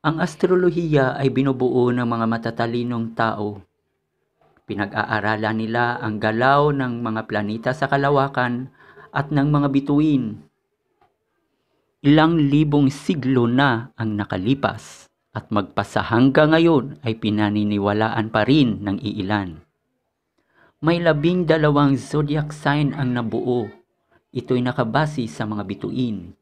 Ang astrolohiya ay binubuo ng mga matatalinong tao. Pinag-aaralan nila ang galaw ng mga planeta sa kalawakan at ng mga bituin. Ilang libong siglo na ang nakalipas at magpasa hanggang ngayon ay pinaniniwalaan pa rin ng iilan. May labing dalawang zodiac sign ang nabuo. Ito'y nakabase sa mga bituin.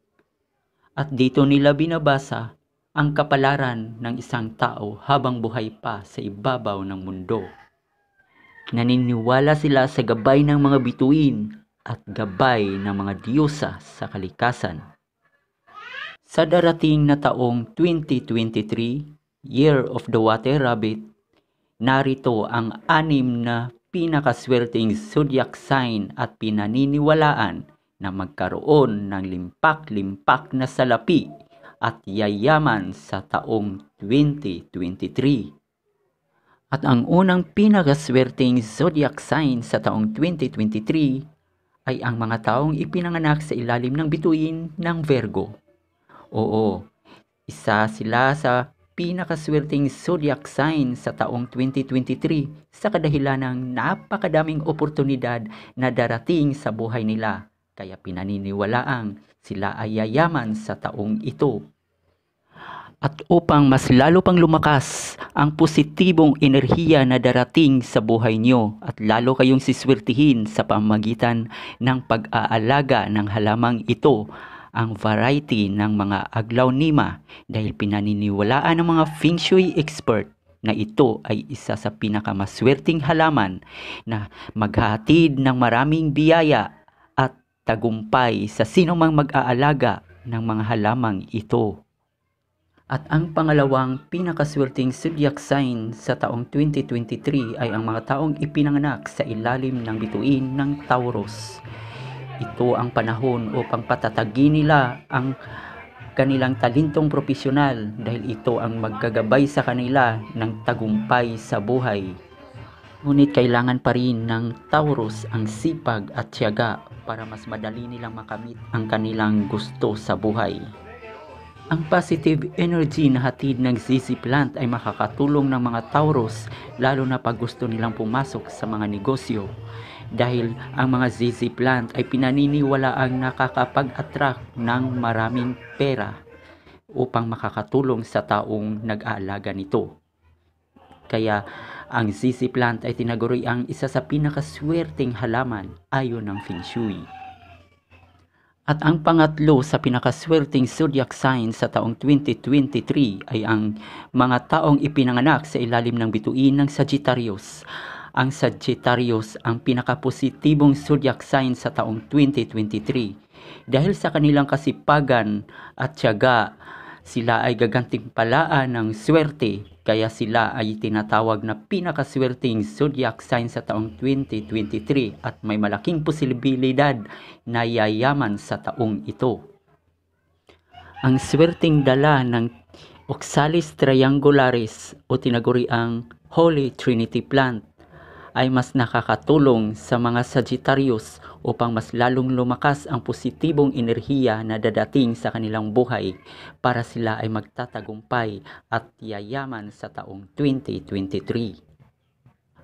At dito nila binabasa ang kapalaran ng isang tao habang buhay pa sa ibabaw ng mundo. Naniniwala sila sa gabay ng mga bituin at gabay ng mga diyosa sa kalikasan. Sa darating na taong 2023, Year of the Water Rabbit, narito ang anim na pinakaswerteng zodiac sign at pinaniniwalaan na magkaroon ng limpak-limpak na salapi at yayaman sa taong 2023. At ang unang pinakaswerteng zodiac sign sa taong 2023 ay ang mga taong ipinanganak sa ilalim ng bituin ng Virgo. Oo, isa sila sa pinakaswerteng zodiac sign sa taong 2023 sa kadahilan ng napakadaming oportunidad na darating sa buhay nila. Kaya pinaniniwalaang sila ay yayaman sa taong ito at upang mas lalo pang lumakas ang positibong enerhiya na darating sa buhay niyo at lalo kayong siswertihin sa pamagitan ng pag-aalaga ng halamang ito ang variety ng mga aglaw nima dahil pinaniniwalaan ng mga feng shui expert na ito ay isa sa pinakamaswerting halaman na maghatid ng maraming biyaya at tagumpay sa sinumang mag-aalaga ng mga halamang ito. At ang pangalawang pinakaswerteng zodiac sign sa taong 2023 ay ang mga taong ipinanganak sa ilalim ng bituin ng Taurus. Ito ang panahon upang patatagin nila ang kanilang talintong propesyonal dahil ito ang maggagabay sa kanila ng tagumpay sa buhay. Ngunit kailangan pa rin ng Taurus ang sipag at tiyaga para mas madali nilang makamit ang kanilang gusto sa buhay. Ang positive energy na hatid ng ZZ Plant ay makakatulong ng mga Taurus lalo na pag gusto nilang pumasok sa mga negosyo. Dahil ang mga ZZ Plant ay pinaniniwala ang nakakapag-attract ng maraming pera upang makakatulong sa taong nag-aalaga nito. Kaya ang ZZ Plant ay tinaguri ang isa sa pinakaswerteng halaman ayon ng Feng Shui. At ang pangatlo sa pinakaswerteng zodiac sign sa taong 2023 ay ang mga taong ipinanganak sa ilalim ng bituin ng Sagittarius. Ang Sagittarius ang pinakapositibong zodiac sign sa taong 2023 dahil sa kanilang kasipagan at tiyaga sila ay gagantimpalaan ng swerte kaya sila ay tinatawag na pinakaswerteng zodiac sign sa taong 2023 at may malaking posibilidad na yayaman sa taong ito. Ang swerteng dala ng Oxalis triangularis o tinaguriang Holy Trinity plant ay mas nakakatulong sa mga Sagittarius upang mas lalong lumakas ang positibong enerhiya na dadating sa kanilang buhay para sila ay magtatagumpay at yayaman sa taong 2023.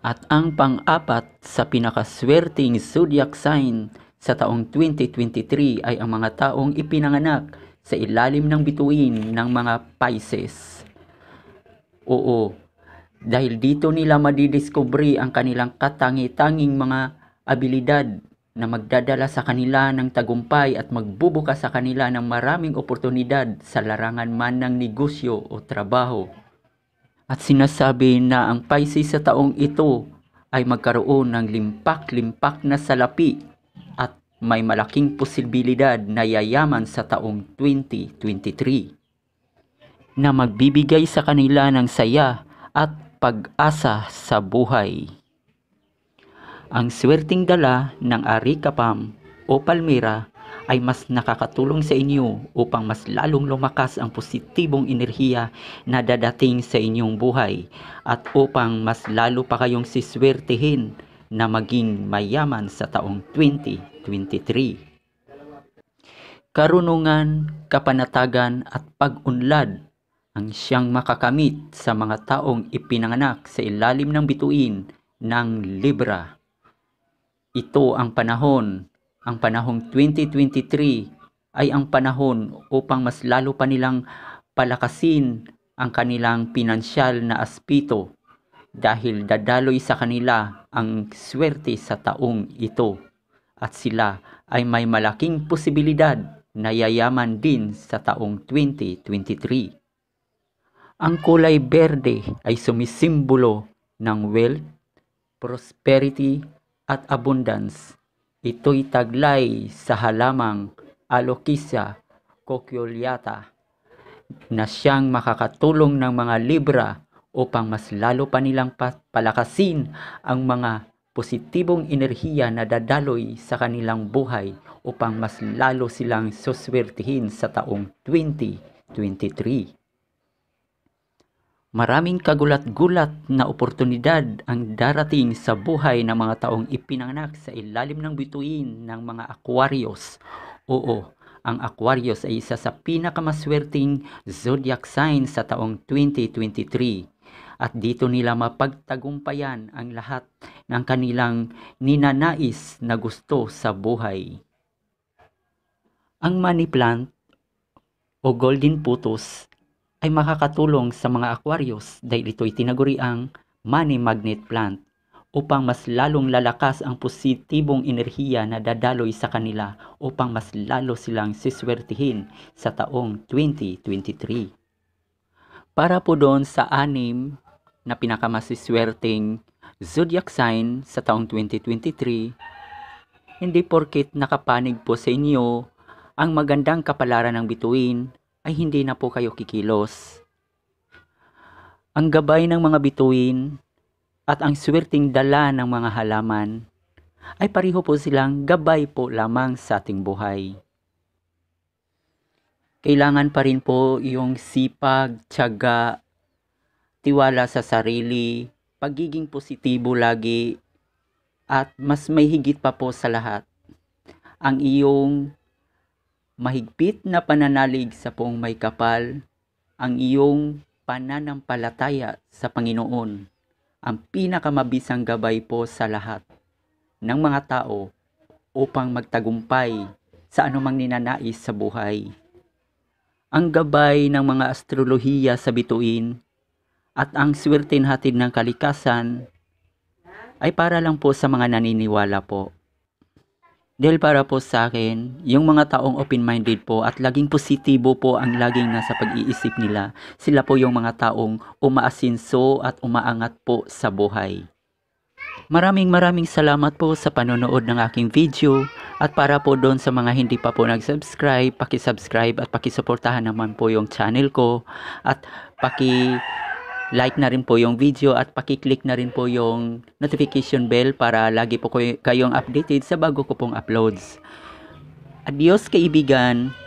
At ang pang-apat sa pinakaswerting zodiac sign sa taong 2023 ay ang mga taong ipinanganak sa ilalim ng bituin ng mga Pisces. Oo, dahil dito nila madidiskubre ang kanilang katangi-tanging mga abilidad na magdadala sa kanila ng tagumpay at magbubuka sa kanila ng maraming oportunidad sa larangan man ng negosyo o trabaho. At sinasabi na ang Pisces sa taong ito ay magkaroon ng limpak-limpak na salapi at may malaking posibilidad na yayaman sa taong 2023 na magbibigay sa kanila ng saya at pag-asa sa buhay. Ang swerting dala ng Arikapam o Palmira ay mas nakakatulong sa inyo upang mas lalong lumakas ang positibong enerhiya na dadating sa inyong buhay at upang mas lalo pa kayong siswertihin na maging mayaman sa taong 2023. Karunungan, kapanatagan at pag-unlad ang siyang makakamit sa mga taong ipinanganak sa ilalim ng bituin ng Libra. Ito ang panahon. Ang panahong 2023 ay ang panahon upang mas lalo pa nilang palakasin ang kanilang pinansyal na aspito dahil dadaloy sa kanila ang swerte sa taong ito at sila ay may malaking posibilidad na yayaman din sa taong 2023. Ang kulay berde ay sumisimbolo ng wealth, prosperity at abundance. Ito'y taglay sa halamang alokisia kokyoliata na siyang makakatulong ng mga libra upang mas lalo pa nilang palakasin ang mga positibong enerhiya na dadaloy sa kanilang buhay upang mas lalo silang suswertihin sa taong 2023. Maraming kagulat-gulat na oportunidad ang darating sa buhay ng mga taong ipinanganak sa ilalim ng bituin ng mga Aquarius. Oo, ang Aquarius ay isa sa pinakamaswerting zodiac sign sa taong 2023 at dito nila mapagtagumpayan ang lahat ng kanilang ninanais na gusto sa buhay. Ang money plant o golden putos ay makakatulong sa mga aquarius dahil ito'y tinaguri ang money magnet plant upang mas lalong lalakas ang positibong enerhiya na dadaloy sa kanila upang mas lalo silang siswertihin sa taong 2023. Para po doon sa anim na pinakamasiswerteng zodiac sign sa taong 2023, hindi porkit nakapanig po sa inyo ang magandang kapalaran ng bituin ay hindi na po kayo kikilos. Ang gabay ng mga bituin at ang swerting dala ng mga halaman ay pariho po silang gabay po lamang sa ating buhay. Kailangan pa rin po yung sipag, tiyaga, tiwala sa sarili, pagiging positibo lagi, at mas may higit pa po sa lahat ang iyong mahigpit na pananalig sa poong may kapal ang iyong pananampalataya sa Panginoon, ang pinakamabisang gabay po sa lahat ng mga tao upang magtagumpay sa anumang ninanais sa buhay. Ang gabay ng mga astrolohiya sa bituin at ang hatid ng kalikasan ay para lang po sa mga naniniwala po. Dahil para po sa akin, yung mga taong open-minded po at laging positibo po ang laging nasa pag-iisip nila. Sila po yung mga taong umaasinso at umaangat po sa buhay. Maraming maraming salamat po sa panonood ng aking video at para po doon sa mga hindi pa po nag-subscribe, paki-subscribe at paki-suportahan naman po yung channel ko at paki like na rin po yung video at pakiclick na rin po yung notification bell para lagi po kayong updated sa bago ko pong uploads. Adios kaibigan!